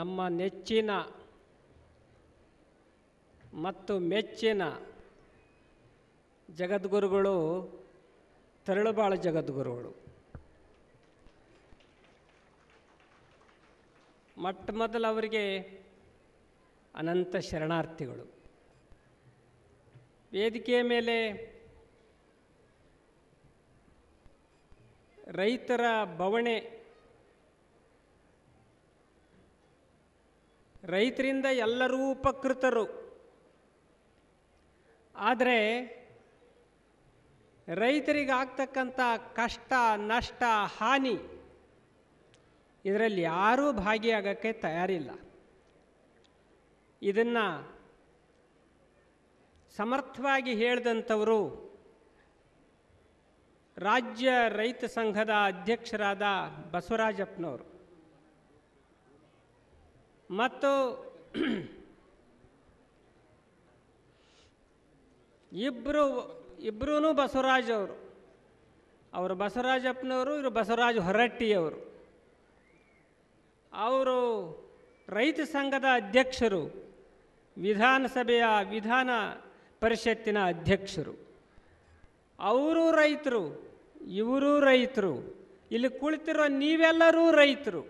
ನಮ್ಮ ನೆಚ್ಚಿನ ಮತ್ತು ಮೆಚ್ಚಿನ ಜಗದ್ಗುರುಗಳು ತರಳುಬಾಳ ಜಗದ್ಗುರುಗಳು ಮೊಟ್ಟ ಮೊದಲು ಅವರಿಗೆ ಅನಂತ ಶರಣಾರ್ಥಿಗಳು ವೇದಿಕೆಯ ಮೇಲೆ ರೈತರ ಬವಣೆ ರೈತರಿಂದ ಎಲ್ಲರೂ ಉಪಕೃತರು ಆದರೆ ರೈತರಿಗಾಗ್ತಕ್ಕಂಥ ಕಷ್ಟ ನಷ್ಟ ಹಾನಿ ಇದರಲ್ಲಿ ಯಾರೂ ಭಾಗಿಯಾಗಕ್ಕೆ ತಯಾರಿಲ್ಲ ಇದನ್ನು ಸಮರ್ಥವಾಗಿ ಹೇಳಿದಂಥವರು ರಾಜ್ಯ ರೈತ ಸಂಘದ ಅಧ್ಯಕ್ಷರಾದ ಬಸವರಾಜಪ್ಪನವರು ಮತ್ತು ಇಬ್ಬರು ಇಬ್ಬರೂ ಬಸವರಾಜ್ ಅವರು ಅವರು ಬಸವರಾಜಪ್ಪನವರು ಇವರು ಬಸವರಾಜ ಹೊರಟ್ಟಿಯವರು ಅವರು ರೈತ ಸಂಘದ ಅಧ್ಯಕ್ಷರು ವಿಧಾನಸಭೆಯ ವಿಧಾನ ಪರಿಷತ್ತಿನ ಅಧ್ಯಕ್ಷರು ಅವರು ರೈತರು ಇವರೂ ರೈತರು ಇಲ್ಲಿ ಕುಳಿತಿರೋ ನೀವೆಲ್ಲರೂ ರೈತರು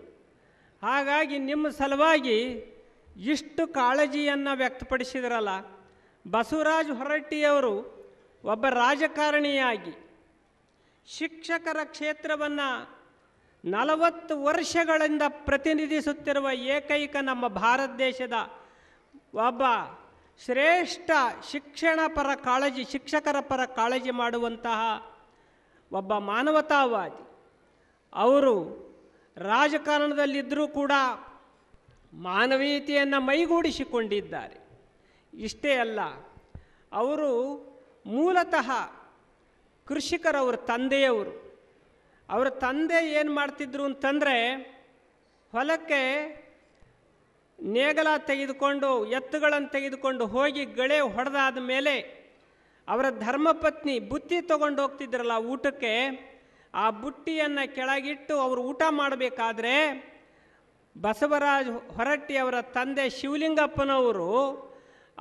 ಹಾಗಾಗಿ ನಿಮ್ಮ ಸಲುವಾಗಿ ಇಷ್ಟು ಕಾಳಜಿಯನ್ನು ವ್ಯಕ್ತಪಡಿಸಿದ್ರಲ್ಲ ಬಸವರಾಜ್ ಹೊರಟ್ಟಿಯವರು ಒಬ್ಬ ರಾಜಕಾರಣಿಯಾಗಿ ಶಿಕ್ಷಕರ ಕ್ಷೇತ್ರವನ್ನು ನಲವತ್ತು ವರ್ಷಗಳಿಂದ ಪ್ರತಿನಿಧಿಸುತ್ತಿರುವ ಏಕೈಕ ನಮ್ಮ ಭಾರತ ದೇಶದ ಒಬ್ಬ ಶ್ರೇಷ್ಠ ಶಿಕ್ಷಣ ಪರ ಕಾಳಜಿ ಶಿಕ್ಷಕರ ಪರ ಕಾಳಜಿ ಮಾಡುವಂತಹ ಒಬ್ಬ ಮಾನವತಾವಾದಿ ಅವರು ರಾಜಕಾರಣದಲ್ಲಿದ್ದರೂ ಕೂಡ ಮಾನವೀಯತೆಯನ್ನು ಮೈಗೂಡಿಸಿಕೊಂಡಿದ್ದಾರೆ ಇಷ್ಟೇ ಅಲ್ಲ ಅವರು ಮೂಲತಃ ಕೃಷಿಕರವ್ರ ತಂದೆಯವರು ಅವರ ತಂದೆ ಏನು ಮಾಡ್ತಿದ್ರು ಅಂತಂದರೆ ಹೊಲಕ್ಕೆ ನೇಗಲ ತೆಗೆದುಕೊಂಡು ಎತ್ತುಗಳನ್ನು ತೆಗೆದುಕೊಂಡು ಹೋಗಿ ಗಳೆ ಹೊಡೆದಾದ ಮೇಲೆ ಅವರ ಧರ್ಮಪತ್ನಿ ಬುತ್ತಿ ತೊಗೊಂಡು ಹೋಗ್ತಿದ್ರಲ್ಲ ಊಟಕ್ಕೆ ಆ ಬುಟ್ಟಿಯನ್ನು ಕೆಳಗಿಟ್ಟು ಅವರು ಊಟ ಮಾಡಬೇಕಾದ್ರೆ ಬಸವರಾಜ್ ಹೊರಟ್ಟಿಯವರ ತಂದೆ ಶಿವಲಿಂಗಪ್ಪನವರು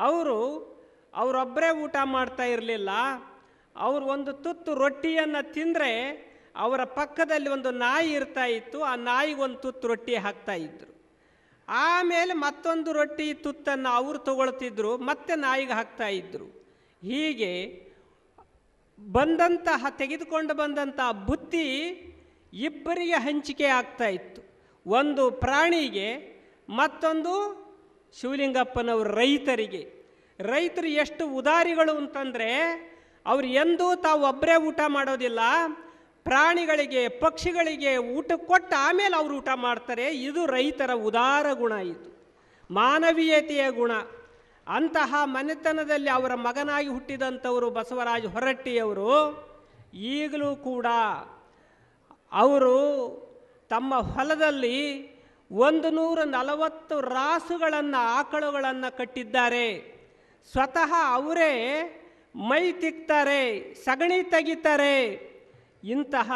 ಅವರು ಅವರೊಬ್ಬರೇ ಊಟ ಮಾಡ್ತಾ ಇರಲಿಲ್ಲ ಅವರು ಒಂದು ತುತ್ತು ರೊಟ್ಟಿಯನ್ನು ತಿಂದರೆ ಅವರ ಪಕ್ಕದಲ್ಲಿ ಒಂದು ನಾಯಿ ಇರ್ತಾ ಇತ್ತು ಆ ನಾಯಿಗೆ ಒಂದು ತುತ್ತು ರೊಟ್ಟಿ ಹಾಕ್ತಾ ಇದ್ದರು ಆಮೇಲೆ ಮತ್ತೊಂದು ರೊಟ್ಟಿ ತುತ್ತನ್ನು ಅವರು ತಗೊಳ್ತಿದ್ರು ಮತ್ತೆ ನಾಯಿಗೆ ಹಾಕ್ತಾ ಇದ್ದರು ಹೀಗೆ ಬಂದಂತಹ ತೆಗೆದುಕೊಂಡು ಬಂದಂತಹ ಬುತ್ತಿ ಇಬ್ಬರಿಗೆ ಹಂಚಿಕೆ ಆಗ್ತಾ ಇತ್ತು ಒಂದು ಪ್ರಾಣಿಗೆ ಮತ್ತೊಂದು ಶಿವಲಿಂಗಪ್ಪನವರು ರೈತರಿಗೆ ರೈತರು ಎಷ್ಟು ಉದಾರಿಗಳು ಅಂತಂದರೆ ಅವ್ರು ಎಂದೂ ತಾವು ಒಬ್ಬರೇ ಊಟ ಮಾಡೋದಿಲ್ಲ ಪ್ರಾಣಿಗಳಿಗೆ ಪಕ್ಷಿಗಳಿಗೆ ಊಟ ಕೊಟ್ಟು ಆಮೇಲೆ ಅವರು ಊಟ ಮಾಡ್ತಾರೆ ಇದು ರೈತರ ಉದಾರ ಗುಣ ಇದು ಮಾನವೀಯತೆಯ ಗುಣ ಅಂತಹ ಮನೆತನದಲ್ಲಿ ಅವರ ಮಗನಾಗಿ ಹುಟ್ಟಿದಂಥವರು ಬಸವರಾಜ ಹೊರಟ್ಟಿಯವರು ಈಗಲೂ ಕೂಡ ಅವರು ತಮ್ಮ ಹೊಲದಲ್ಲಿ ಒಂದು ನೂರ ನಲವತ್ತು ರಾಸುಗಳನ್ನು ಆಕಳುಗಳನ್ನು ಕಟ್ಟಿದ್ದಾರೆ ಸ್ವತಃ ಅವರೇ ಮೈ ತಿಕ್ತಾರೆ ಸಗಣಿ ತೆಗಿತಾರೆ ಇಂತಹ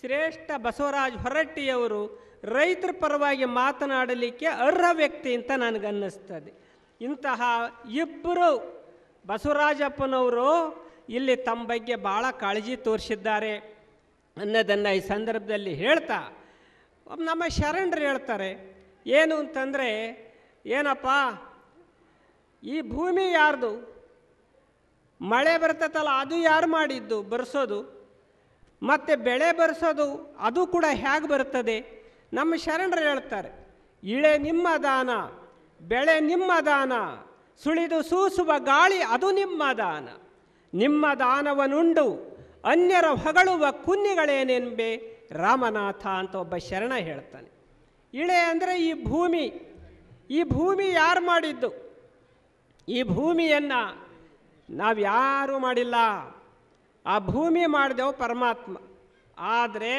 ಶ್ರೇಷ್ಠ ಬಸವರಾಜ ಹೊರಟ್ಟಿಯವರು ರೈತರ ಪರವಾಗಿ ಮಾತನಾಡಲಿಕ್ಕೆ ಅರ್ಹ ವ್ಯಕ್ತಿ ಅಂತ ನನಗನ್ನಿಸ್ತದೆ ಇಂತಹ ಇಬ್ಬರು ಬಸವರಾಜಪ್ಪನವರು ಇಲ್ಲಿ ತಮ್ಮ ಬಗ್ಗೆ ಭಾಳ ಕಾಳಜಿ ತೋರಿಸಿದ್ದಾರೆ ಅನ್ನೋದನ್ನು ಈ ಸಂದರ್ಭದಲ್ಲಿ ಹೇಳ್ತಾ ನಮ್ಮ ಶರಣರು ಹೇಳ್ತಾರೆ ಏನು ಅಂತಂದರೆ ಏನಪ್ಪ ಈ ಭೂಮಿ ಯಾರ್ದು ಮಳೆ ಬರ್ತತಲ್ಲ ಅದು ಯಾರು ಮಾಡಿದ್ದು ಬರೆಸೋದು ಮತ್ತು ಬೆಳೆ ಬರೆಸೋದು ಅದು ಕೂಡ ಹೇಗೆ ಬರ್ತದೆ ನಮ್ಮ ಶರಣರು ಹೇಳ್ತಾರೆ ಇಳೆ ನಿಮ್ಮ ದಾನ ಬೆಳೆ ನಿಮ್ಮ ದಾನ ಸುಳಿದು ಸೂಸುವ ಗಾಳಿ ಅದು ನಿಮ್ಮ ದಾನ ನಿಮ್ಮ ದಾನವನುಂಡು ಅನ್ಯರ ಹೊಗಳುವ ಕುನ್ನಿಗಳೇನೆಂಬೆ ರಾಮನಾಥ ಅಂತ ಒಬ್ಬ ಶರಣ ಹೇಳ್ತಾನೆ ಇಳೆ ಅಂದರೆ ಈ ಭೂಮಿ ಈ ಭೂಮಿ ಯಾರು ಮಾಡಿದ್ದು ಈ ಭೂಮಿಯನ್ನು ನಾವು ಯಾರೂ ಮಾಡಿಲ್ಲ ಆ ಭೂಮಿ ಮಾಡಿದೆವು ಪರಮಾತ್ಮ ಆದರೆ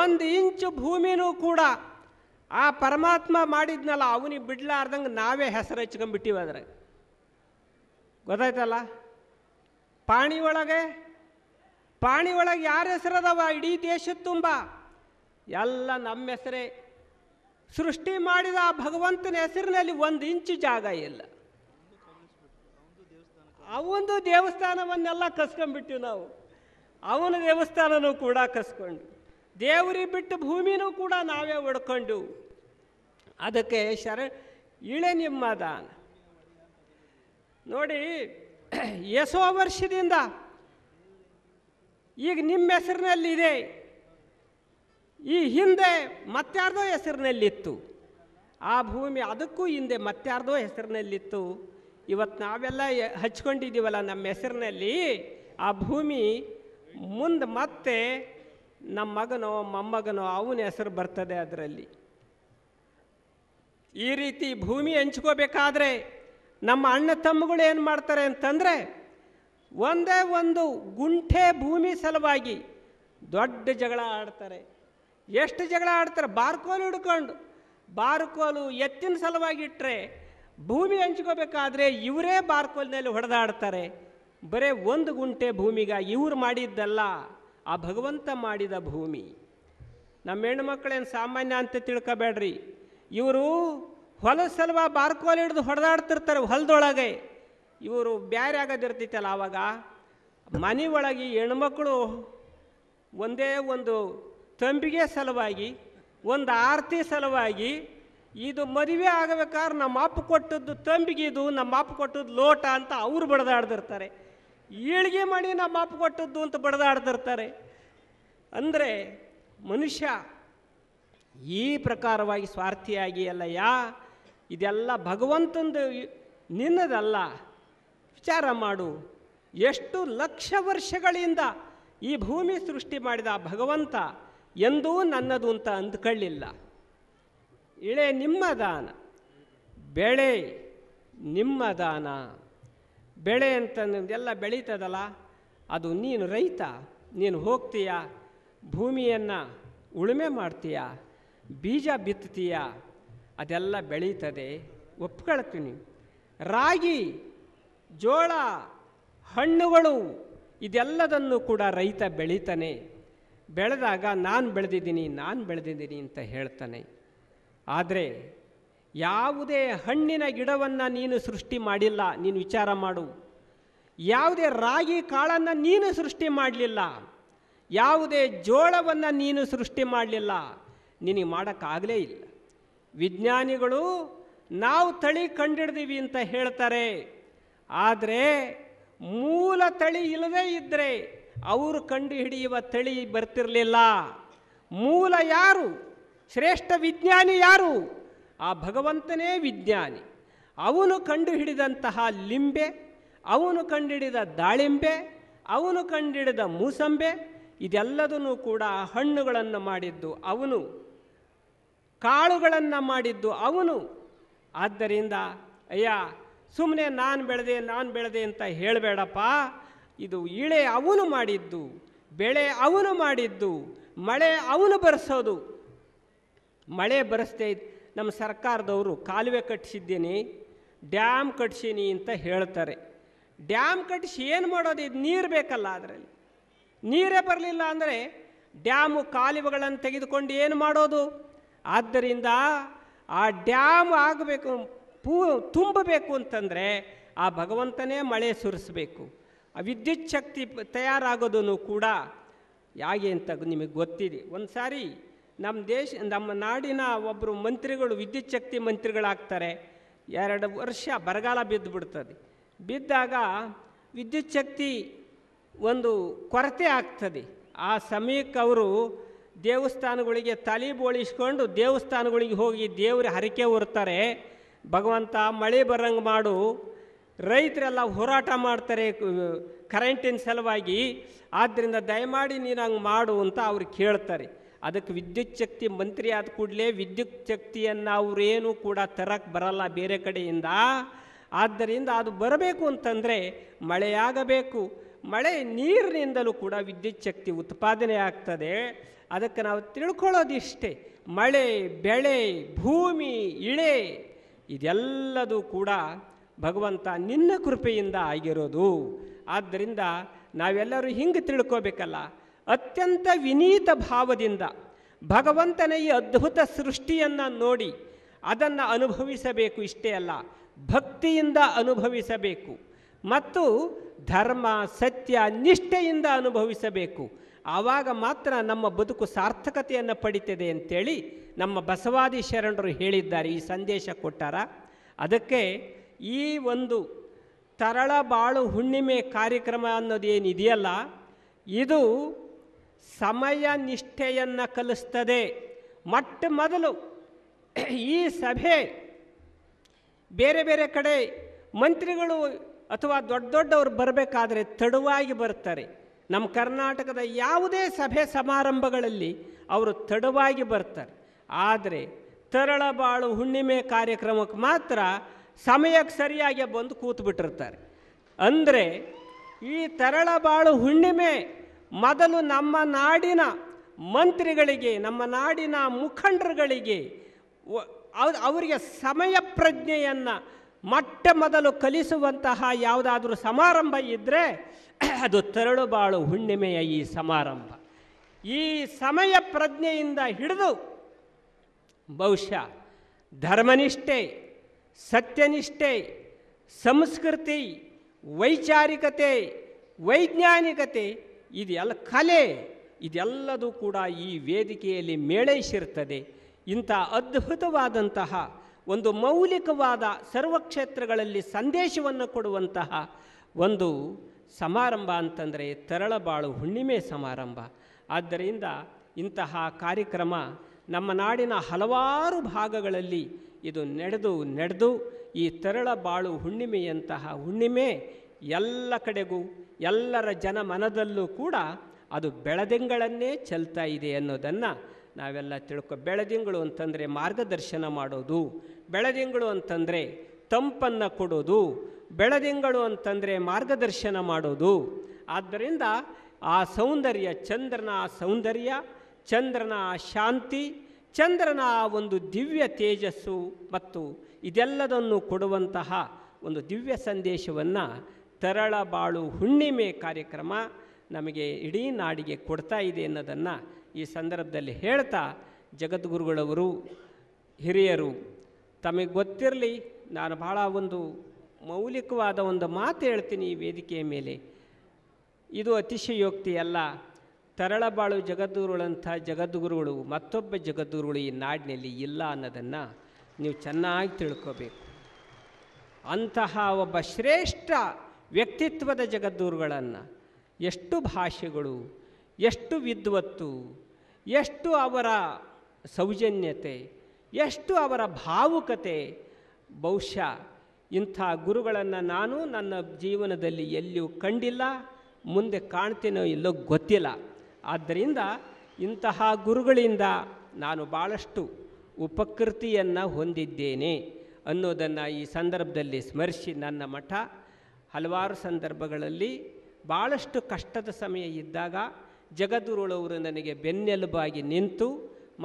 ಒಂದು ಇಂಚು ಭೂಮಿನೂ ಕೂಡ ಆ ಪರಮಾತ್ಮ ಮಾಡಿದ್ನಲ್ಲ ಅವನಿಗೆ ಬಿಡ್ಲಾರ್ದಂಗೆ ನಾವೇ ಹೆಸರು ಹಚ್ಕೊಂಡ್ಬಿಟ್ಟಿವಿ ಗೊತ್ತಾಯ್ತಲ್ಲ ಪಾಣಿ ಒಳಗೆ ಪಾಣಿ ಒಳಗೆ ಯಾರ ಹೆಸರದವ ಇಡೀ ದೇಶ ತುಂಬ ಎಲ್ಲ ನಮ್ಮ ಹೆಸರೇ ಸೃಷ್ಟಿ ಮಾಡಿದ ಆ ಭಗವಂತನ ಹೆಸರಿನಲ್ಲಿ ಒಂದು ಇಂಚು ಜಾಗ ಇಲ್ಲ ಅವೊಂದು ದೇವಸ್ಥಾನವನ್ನೆಲ್ಲ ಕಸ್ಕೊಂಡ್ಬಿಟ್ಟಿವಿ ನಾವು ಅವನ ದೇವಸ್ಥಾನನೂ ಕೂಡ ಕಸ್ಕೊಂಡು ದೇವ್ರಿಗೆ ಬಿಟ್ಟು ಭೂಮಿನೂ ಕೂಡ ನಾವೇ ಒಡ್ಕೊಂಡು ಅದಕ್ಕೆ ಶರ ಇಳೆ ನಿಮ್ಮ ನೋಡಿ ಎಸೋ ವರ್ಷದಿಂದ ಈಗ ನಿಮ್ಮ ಹೆಸರಿನಲ್ಲಿದೆ ಈ ಹಿಂದೆ ಮತ್ತಾರ್ದೋ ಹೆಸರಿನಲ್ಲಿತ್ತು ಆ ಭೂಮಿ ಅದಕ್ಕೂ ಹಿಂದೆ ಮತ್ತಾರ್ದೋ ಹೆಸರಿನಲ್ಲಿತ್ತು ಇವತ್ತು ನಾವೆಲ್ಲ ಹಚ್ಕೊಂಡಿದ್ದೀವಲ್ಲ ನಮ್ಮ ಹೆಸರಿನಲ್ಲಿ ಆ ಭೂಮಿ ಮುಂದೆ ಮತ್ತೆ ನಮ್ಮ ಮಗನೋ ಮೊಮ್ಮಗನೋ ಅವನ ಹೆಸರು ಬರ್ತದೆ ಅದರಲ್ಲಿ ಈ ರೀತಿ ಭೂಮಿ ಹಂಚ್ಕೋಬೇಕಾದ್ರೆ ನಮ್ಮ ಅಣ್ಣ ತಮ್ಮಗಳು ಏನು ಮಾಡ್ತಾರೆ ಅಂತಂದರೆ ಒಂದೇ ಒಂದು ಗುಂಟೆ ಭೂಮಿ ಸಲುವಾಗಿ ದೊಡ್ಡ ಜಗಳ ಆಡ್ತಾರೆ ಎಷ್ಟು ಜಗಳ ಆಡ್ತಾರೆ ಬಾರ್ಕೋಲು ಹಿಡ್ಕೊಂಡು ಬಾರ್ಕೋಲು ಎತ್ತಿನ ಸಲುವಾಗಿಟ್ಟರೆ ಭೂಮಿ ಹಂಚ್ಕೋಬೇಕಾದ್ರೆ ಇವರೇ ಬಾರ್ಕೋಲಿನಲ್ಲಿ ಹೊಡೆದಾಡ್ತಾರೆ ಬರೇ ಒಂದು ಗುಂಟೆ ಭೂಮಿಗೆ ಇವ್ರು ಮಾಡಿದ್ದಲ್ಲ ಆ ಭಗವಂತ ಮಾಡಿದ ಭೂಮಿ ನಮ್ಮ ಹೆಣ್ಣು ಮಕ್ಕಳೇನು ಸಾಮಾನ್ಯ ಅಂತ ತಿಳ್ಕೊಬೇಡ್ರಿ ಇವರು ಹೊಲ ಸಲುವ ಬಾರ್ಕೋಲ್ ಹಿಡಿದು ಹೊಡೆದಾಡ್ತಿರ್ತಾರೆ ಹೊಲದೊಳಗೆ ಇವರು ಬ್ಯಾರೆ ಆಗೋದಿರ್ತೈತಲ್ಲ ಆವಾಗ ಮನೆ ಒಳಗೆ ಹೆಣ್ಮಕ್ಳು ಒಂದೇ ಒಂದು ತಂಬಿಗೆ ಸಲುವಾಗಿ ಒಂದು ಆರತಿ ಸಲುವಾಗಿ ಇದು ಮದುವೆ ಆಗಬೇಕಾದ್ರೆ ನಮ್ಮ ಅಪ್ಪ ಕೊಟ್ಟದ್ದು ತಂಬಿಗೆ ಇದು ನಮ್ಮ ಅಪ್ಪ ಕೊಟ್ಟದ್ದು ಲೋಟ ಅಂತ ಅವರು ಬಡದಾಡ್ದಿರ್ತಾರೆ ಈಳಿಗೆ ಮಾಡಿ ನಾ ಮಾಪು ಕೊಟ್ಟದ್ದು ಅಂತ ಬಡದಾಡ್ತಿರ್ತಾರೆ ಅಂದರೆ ಮನುಷ್ಯ ಈ ಪ್ರಕಾರವಾಗಿ ಸ್ವಾರ್ಥಿಯಾಗಿ ಅಲ್ಲ ಯಾ ಇದೆಲ್ಲ ಭಗವಂತಂದು ನಿನ್ನದಲ್ಲ ವಿಚಾರ ಮಾಡು ಎಷ್ಟು ಲಕ್ಷ ವರ್ಷಗಳಿಂದ ಈ ಭೂಮಿ ಸೃಷ್ಟಿ ಮಾಡಿದ ಭಗವಂತ ಎಂದೂ ನನ್ನದು ಅಂತ ಅಂದ್ಕೊಳ್ಳಿಲ್ಲ ಇಳೆ ನಿಮ್ಮ ದಾನ ಬೆಳೆ ನಿಮ್ಮ ದಾನ ಬೆಳೆ ಎಲ್ಲ ಬೆಳೀತದಲ್ಲ ಅದು ನೀನು ರೈತ ನೀನು ಹೋಗ್ತೀಯ ಭೂಮಿಯನ್ನು ಉಳುಮೆ ಮಾಡ್ತೀಯ ಬೀಜ ಬಿತ್ತೀಯಾ ಅದೆಲ್ಲ ಬೆಳೀತದೆ ಒಪ್ಕೊಳ್ತೀನಿ ರಾಗಿ ಜೋಳ ಹಣ್ಣುಗಳು ಇದೆಲ್ಲದನ್ನು ಕೂಡ ರೈತ ಬೆಳೀತಾನೆ ಬೆಳೆದಾಗ ನಾನು ಬೆಳೆದಿದ್ದೀನಿ ನಾನು ಬೆಳೆದಿದ್ದೀನಿ ಅಂತ ಹೇಳ್ತಾನೆ ಆದರೆ ಯಾವುದೇ ಹಣ್ಣಿನ ಗಿಡವನ್ನು ನೀನು ಸೃಷ್ಟಿ ಮಾಡಿಲ್ಲ ನೀನು ವಿಚಾರ ಮಾಡು ಯಾವುದೇ ರಾಗಿ ಕಾಳನ್ನು ನೀನು ಸೃಷ್ಟಿ ಮಾಡಲಿಲ್ಲ ಯಾವುದೇ ಜೋಳವನ್ನು ನೀನು ಸೃಷ್ಟಿ ಮಾಡಲಿಲ್ಲ ನಿನಗೆ ಮಾಡೋಕ್ಕಾಗಲೇ ಇಲ್ಲ ವಿಜ್ಞಾನಿಗಳು ನಾವು ತಳಿ ಕಂಡಿಡ್ದೀವಿ ಅಂತ ಹೇಳ್ತಾರೆ ಆದರೆ ಮೂಲ ತಳಿ ಇಲ್ಲದೇ ಇದ್ದರೆ ಅವರು ಕಂಡು ಹಿಡಿಯುವ ತಳಿ ಬರ್ತಿರಲಿಲ್ಲ ಮೂಲ ಯಾರು ಶ್ರೇಷ್ಠ ವಿಜ್ಞಾನಿ ಯಾರು ಆ ಭಗವಂತನೇ ವಿಜ್ಞಾನಿ ಅವನು ಕಂಡುಹಿಡಿದಂತಹ ಲಿಂಬೆ ಅವನು ಕಂಡುಹಿಡಿದ ದಾಳಿಂಬೆ ಅವನು ಕಂಡುಹಿಡಿದ ಮೂಸಂಬೆ ಇದೆಲ್ಲದನ್ನು ಕೂಡ ಹಣ್ಣುಗಳನ್ನು ಮಾಡಿದ್ದು ಅವನು ಕಾಳುಗಳನ್ನು ಮಾಡಿದ್ದು ಅವನು ಆದ್ದರಿಂದ ಅಯ್ಯ ಸುಮ್ಮನೆ ನಾನು ಬೆಳೆದೆ ನಾನು ಬೆಳೆದೆ ಅಂತ ಹೇಳಬೇಡಪ್ಪ ಇದು ಇಳೆ ಅವನು ಮಾಡಿದ್ದು ಬೆಳೆ ಅವನು ಮಾಡಿದ್ದು ಮಳೆ ಅವನು ಬರೆಸೋದು ಮಳೆ ಬರೆಸ್ತೇ ನಮ್ಮ ಸರ್ಕಾರದವರು ಕಾಲುವೆ ಕಟ್ಟಿಸಿದ್ದೀನಿ ಡ್ಯಾಮ್ ಕಟ್ಸೀನಿ ಅಂತ ಹೇಳ್ತಾರೆ ಡ್ಯಾಮ್ ಕಟ್ಟಿಸಿ ಏನು ಮಾಡೋದು ಇದು ನೀರು ಬೇಕಲ್ಲ ಅದರಲ್ಲಿ ನೀರೇ ಬರಲಿಲ್ಲ ಅಂದರೆ ಡ್ಯಾಮು ಕಾಲುವೆಗಳನ್ನು ತೆಗೆದುಕೊಂಡು ಏನು ಮಾಡೋದು ಆದ್ದರಿಂದ ಆ ಡ್ಯಾಮ್ ಆಗಬೇಕು ಪೂ ತುಂಬಬೇಕು ಅಂತಂದರೆ ಆ ಭಗವಂತನೇ ಮಳೆ ಸುರಿಸಬೇಕು ಆ ವಿದ್ಯುತ್ ಶಕ್ತಿ ತಯಾರಾಗೋದನ್ನು ಕೂಡ ಹೇಗೆ ಅಂತ ನಿಮಗೆ ಗೊತ್ತಿದೆ ಒಂದು ಸಾರಿ ನಮ್ಮ ದೇಶ ನಮ್ಮ ನಾಡಿನ ಒಬ್ಬರು ಮಂತ್ರಿಗಳು ವಿದ್ಯುತ್ ಶಕ್ತಿ ಮಂತ್ರಿಗಳಾಗ್ತಾರೆ ಎರಡು ವರ್ಷ ಬರಗಾಲ ಬಿದ್ದು ಬಿಡ್ತದೆ ಬಿದ್ದಾಗ ವಿದ್ಯುತ್ ಶಕ್ತಿ ಒಂದು ಕೊರತೆ ಆಗ್ತದೆ ಆ ಸಮಯಕ್ಕೆ ಅವರು ದೇವಸ್ಥಾನಗಳಿಗೆ ತಲೆ ಬೋಳಿಸ್ಕೊಂಡು ದೇವಸ್ಥಾನಗಳಿಗೆ ಹೋಗಿ ದೇವರು ಹರಕೆ ಹೊರ್ತಾರೆ ಭಗವಂತ ಮಳೆ ಬರಂಗೆ ಮಾಡು ರೈತರೆಲ್ಲ ಹೋರಾಟ ಮಾಡ್ತಾರೆ ಕರೆಂಟಿನ ಸಲುವಾಗಿ ಆದ್ದರಿಂದ ದಯಮಾಡಿ ನೀನು ಹಂಗೆ ಮಾಡು ಅಂತ ಅವ್ರು ಕೇಳ್ತಾರೆ ಅದಕ್ಕೆ ವಿದ್ಯುತ್ ಶಕ್ತಿ ಮಂತ್ರಿ ಆದ ಕೂಡಲೇ ವಿದ್ಯುತ್ ಶಕ್ತಿಯನ್ನು ಅವರೇನು ಕೂಡ ತರಕ್ಕೆ ಬರಲ್ಲ ಬೇರೆ ಕಡೆಯಿಂದ ಆದ್ದರಿಂದ ಅದು ಬರಬೇಕು ಅಂತಂದರೆ ಮಳೆಯಾಗಬೇಕು ಮಳೆ ನೀರಿನಿಂದಲೂ ಕೂಡ ವಿದ್ಯುತ್ ಶಕ್ತಿ ಉತ್ಪಾದನೆ ಆಗ್ತದೆ ಅದಕ್ಕೆ ನಾವು ತಿಳ್ಕೊಳ್ಳೋದಿಷ್ಟೇ ಮಳೆ ಬೆಳೆ ಭೂಮಿ ಇಳೆ ಇದೆಲ್ಲದೂ ಕೂಡ ಭಗವಂತ ನಿನ್ನ ಕೃಪೆಯಿಂದ ಆಗಿರೋದು ಆದ್ದರಿಂದ ನಾವೆಲ್ಲರೂ ಹಿಂಗೆ ತಿಳ್ಕೋಬೇಕಲ್ಲ ಅತ್ಯಂತ ವಿನೀತ ಭಾವದಿಂದ ಭಗವಂತನ ಈ ಅದ್ಭುತ ಸೃಷ್ಟಿಯನ್ನು ನೋಡಿ ಅದನ್ನು ಅನುಭವಿಸಬೇಕು ಇಷ್ಟೇ ಅಲ್ಲ ಭಕ್ತಿಯಿಂದ ಅನುಭವಿಸಬೇಕು ಮತ್ತು ಧರ್ಮ ಸತ್ಯ ನಿಷ್ಠೆಯಿಂದ ಅನುಭವಿಸಬೇಕು ಆವಾಗ ಮಾತ್ರ ನಮ್ಮ ಬದುಕು ಸಾರ್ಥಕತೆಯನ್ನು ಪಡಿತದೆ ಅಂತೇಳಿ ನಮ್ಮ ಬಸವಾದಿ ಶರಣರು ಹೇಳಿದ್ದಾರೆ ಈ ಸಂದೇಶ ಕೊಟ್ಟಾರ ಅದಕ್ಕೆ ಈ ಒಂದು ತರಳ ಬಾಳು ಹುಣ್ಣಿಮೆ ಕಾರ್ಯಕ್ರಮ ಅನ್ನೋದೇನಿದೆಯಲ್ಲ ಇದು ಸಮಯ ನಿಷ್ಠೆಯನ್ನು ಕಲಿಸ್ತದೆ ಮೊಟ್ಟ ಮೊದಲು ಈ ಸಭೆ ಬೇರೆ ಬೇರೆ ಕಡೆ ಮಂತ್ರಿಗಳು ಅಥವಾ ದೊಡ್ಡ ದೊಡ್ಡವರು ಬರಬೇಕಾದ್ರೆ ತಡವಾಗಿ ಬರ್ತಾರೆ ನಮ್ಮ ಕರ್ನಾಟಕದ ಯಾವುದೇ ಸಭೆ ಸಮಾರಂಭಗಳಲ್ಲಿ ಅವರು ತಡವಾಗಿ ಬರ್ತಾರೆ ಆದರೆ ತರಳಬಾಳು ಹುಣ್ಣಿಮೆ ಕಾರ್ಯಕ್ರಮಕ್ಕೆ ಮಾತ್ರ ಸಮಯಕ್ಕೆ ಸರಿಯಾಗಿ ಬಂದು ಕೂತು ಅಂದರೆ ಈ ತರಳಬಾಳು ಹುಣ್ಣಿಮೆ ಮೊದಲು ನಮ್ಮ ನಾಡಿನ ಮಂತ್ರಿಗಳಿಗೆ ನಮ್ಮ ನಾಡಿನ ಮುಖಂಡರುಗಳಿಗೆ ಅವರಿಗೆ ಸಮಯ ಪ್ರಜ್ಞೆಯನ್ನು ಮೊಟ್ಟ ಮೊದಲು ಕಲಿಸುವಂತಹ ಯಾವುದಾದ್ರೂ ಸಮಾರಂಭ ಇದ್ದರೆ ಅದು ಬಾಳು ಹುಣ್ಣಿಮೆಯ ಈ ಸಮಾರಂಭ ಈ ಸಮಯ ಪ್ರಜ್ಞೆಯಿಂದ ಹಿಡಿದು ಬಹುಶಃ ಧರ್ಮನಿಷ್ಠೆ ಸತ್ಯನಿಷ್ಠೆ ಸಂಸ್ಕೃತಿ ವೈಚಾರಿಕತೆ ವೈಜ್ಞಾನಿಕತೆ ಇದೆಲ್ಲ ಕಲೆ ಇದೆಲ್ಲದೂ ಕೂಡ ಈ ವೇದಿಕೆಯಲ್ಲಿ ಮೇಳೈಸಿರ್ತದೆ ಇಂಥ ಅದ್ಭುತವಾದಂತಹ ಒಂದು ಮೌಲಿಕವಾದ ಸರ್ವಕ್ಷೇತ್ರಗಳಲ್ಲಿ ಸಂದೇಶವನ್ನು ಕೊಡುವಂತಹ ಒಂದು ಸಮಾರಂಭ ಅಂತಂದರೆ ತರಳಬಾಳು ಹುಣ್ಣಿಮೆ ಸಮಾರಂಭ ಆದ್ದರಿಂದ ಇಂತಹ ಕಾರ್ಯಕ್ರಮ ನಮ್ಮ ನಾಡಿನ ಹಲವಾರು ಭಾಗಗಳಲ್ಲಿ ಇದು ನಡೆದು ನಡೆದು ಈ ತರಳಬಾಳು ಹುಣ್ಣಿಮೆಯಂತಹ ಹುಣ್ಣಿಮೆ ಎಲ್ಲ ಕಡೆಗೂ ಎಲ್ಲರ ಜನ ಮನದಲ್ಲೂ ಕೂಡ ಅದು ಬೆಳದಿಂಗಳನ್ನೇ ಚೆಲ್ತಾ ಇದೆ ಅನ್ನೋದನ್ನು ನಾವೆಲ್ಲ ತಿಳ್ಕೊ ಬೆಳದಿಂಗಳು ಅಂತಂದರೆ ಮಾರ್ಗದರ್ಶನ ಮಾಡೋದು ಬೆಳದಿಂಗಳು ಅಂತಂದರೆ ತಂಪನ್ನು ಕೊಡೋದು ಬೆಳದಿಂಗಳು ಅಂತಂದರೆ ಮಾರ್ಗದರ್ಶನ ಮಾಡೋದು ಆದ್ದರಿಂದ ಆ ಸೌಂದರ್ಯ ಚಂದ್ರನ ಆ ಸೌಂದರ್ಯ ಚಂದ್ರನ ಆ ಶಾಂತಿ ಚಂದ್ರನ ಆ ಒಂದು ದಿವ್ಯ ತೇಜಸ್ಸು ಮತ್ತು ಇದೆಲ್ಲದನ್ನು ಕೊಡುವಂತಹ ಒಂದು ದಿವ್ಯ ಸಂದೇಶವನ್ನು ತರಳಬಾಳು ಹುಣ್ಣಿಮೆ ಕಾರ್ಯಕ್ರಮ ನಮಗೆ ಇಡೀ ನಾಡಿಗೆ ಕೊಡ್ತಾ ಇದೆ ಅನ್ನೋದನ್ನು ಈ ಸಂದರ್ಭದಲ್ಲಿ ಹೇಳ್ತಾ ಜಗದ್ಗುರುಗಳವರು ಹಿರಿಯರು ತಮಗೆ ಗೊತ್ತಿರಲಿ ನಾನು ಭಾಳ ಒಂದು ಮೌಲಿಕವಾದ ಒಂದು ಮಾತು ಹೇಳ್ತೀನಿ ಈ ವೇದಿಕೆಯ ಮೇಲೆ ಇದು ಅತಿಶಯೋಕ್ತಿ ಅಲ್ಲ ತರಳಬಾಳು ಜಗದ್ಗುರುಗಳಂಥ ಜಗದ್ಗುರುಗಳು ಮತ್ತೊಬ್ಬ ಜಗದ್ಗುರುಗಳು ಈ ನಾಡಿನಲ್ಲಿ ಇಲ್ಲ ಅನ್ನೋದನ್ನು ನೀವು ಚೆನ್ನಾಗಿ ತಿಳ್ಕೋಬೇಕು ಅಂತಹ ಒಬ್ಬ ಶ್ರೇಷ್ಠ ವ್ಯಕ್ತಿತ್ವದ ಜಗದ್ದೂರುಗಳನ್ನು ಎಷ್ಟು ಭಾಷೆಗಳು ಎಷ್ಟು ವಿದ್ವತ್ತು ಎಷ್ಟು ಅವರ ಸೌಜನ್ಯತೆ ಎಷ್ಟು ಅವರ ಭಾವುಕತೆ ಬಹುಶಃ ಇಂಥ ಗುರುಗಳನ್ನು ನಾನು ನನ್ನ ಜೀವನದಲ್ಲಿ ಎಲ್ಲಿಯೂ ಕಂಡಿಲ್ಲ ಮುಂದೆ ಕಾಣ್ತೀನೋ ಇಲ್ಲೋ ಗೊತ್ತಿಲ್ಲ ಆದ್ದರಿಂದ ಇಂತಹ ಗುರುಗಳಿಂದ ನಾನು ಭಾಳಷ್ಟು ಉಪಕೃತಿಯನ್ನು ಹೊಂದಿದ್ದೇನೆ ಅನ್ನೋದನ್ನು ಈ ಸಂದರ್ಭದಲ್ಲಿ ಸ್ಮರಿಸಿ ನನ್ನ ಮಠ ಹಲವಾರು ಸಂದರ್ಭಗಳಲ್ಲಿ ಭಾಳಷ್ಟು ಕಷ್ಟದ ಸಮಯ ಇದ್ದಾಗ ಜಗದ್ಗುರುಳವರು ನನಗೆ ಬೆನ್ನೆಲುಬಾಗಿ ನಿಂತು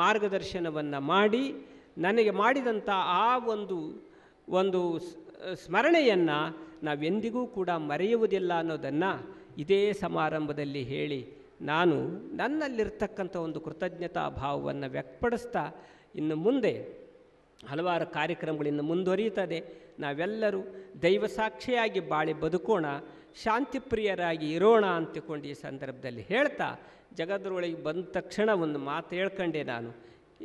ಮಾರ್ಗದರ್ಶನವನ್ನು ಮಾಡಿ ನನಗೆ ಮಾಡಿದಂಥ ಆ ಒಂದು ಒಂದು ಸ್ಮರಣೆಯನ್ನು ನಾವೆಂದಿಗೂ ಕೂಡ ಮರೆಯುವುದಿಲ್ಲ ಅನ್ನೋದನ್ನು ಇದೇ ಸಮಾರಂಭದಲ್ಲಿ ಹೇಳಿ ನಾನು ನನ್ನಲ್ಲಿರ್ತಕ್ಕಂಥ ಒಂದು ಕೃತಜ್ಞತಾ ಭಾವವನ್ನು ವ್ಯಕ್ತಪಡಿಸ್ತಾ ಇನ್ನು ಮುಂದೆ ಹಲವಾರು ಕಾರ್ಯಕ್ರಮಗಳಿಂದ ಮುಂದುವರಿಯುತ್ತದೆ ನಾವೆಲ್ಲರೂ ದೈವ ಸಾಕ್ಷಿಯಾಗಿ ಬಾಳಿ ಬದುಕೋಣ ಶಾಂತಿಪ್ರಿಯರಾಗಿ ಇರೋಣ ಅಂತಕೊಂಡು ಈ ಸಂದರ್ಭದಲ್ಲಿ ಹೇಳ್ತಾ ಜಗದ್ರೊಳಗೆ ಬಂದ ತಕ್ಷಣ ಒಂದು ಮಾತು ಹೇಳ್ಕೊಂಡೆ ನಾನು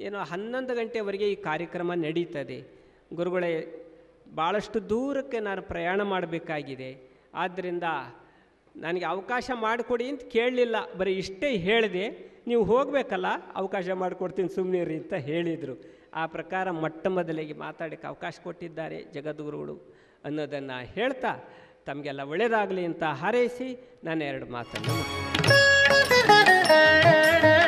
ಏನೋ ಹನ್ನೊಂದು ಗಂಟೆವರೆಗೆ ಈ ಕಾರ್ಯಕ್ರಮ ನಡೀತದೆ ಗುರುಗಳೇ ಭಾಳಷ್ಟು ದೂರಕ್ಕೆ ನಾನು ಪ್ರಯಾಣ ಮಾಡಬೇಕಾಗಿದೆ ಆದ್ದರಿಂದ ನನಗೆ ಅವಕಾಶ ಮಾಡಿಕೊಡಿ ಅಂತ ಕೇಳಲಿಲ್ಲ ಬರೀ ಇಷ್ಟೇ ಹೇಳಿದೆ ನೀವು ಹೋಗಬೇಕಲ್ಲ ಅವಕಾಶ ಮಾಡಿಕೊಡ್ತೀನಿ ಸುಮ್ಮನೆ ರೀ ಅಂತ ಹೇಳಿದರು ಆ ಪ್ರಕಾರ ಮೊಟ್ಟ ಮೊದಲಿಗೆ ಮಾತಾಡೋಕ್ಕೆ ಅವಕಾಶ ಕೊಟ್ಟಿದ್ದಾರೆ ಜಗದ್ಗುರುಗಳು ಅನ್ನೋದನ್ನು ಹೇಳ್ತಾ ತಮಗೆಲ್ಲ ಒಳ್ಳೆಯದಾಗಲಿ ಅಂತ ಹಾರೈಸಿ ನಾನು ಎರಡು ಮಾತನ್ನು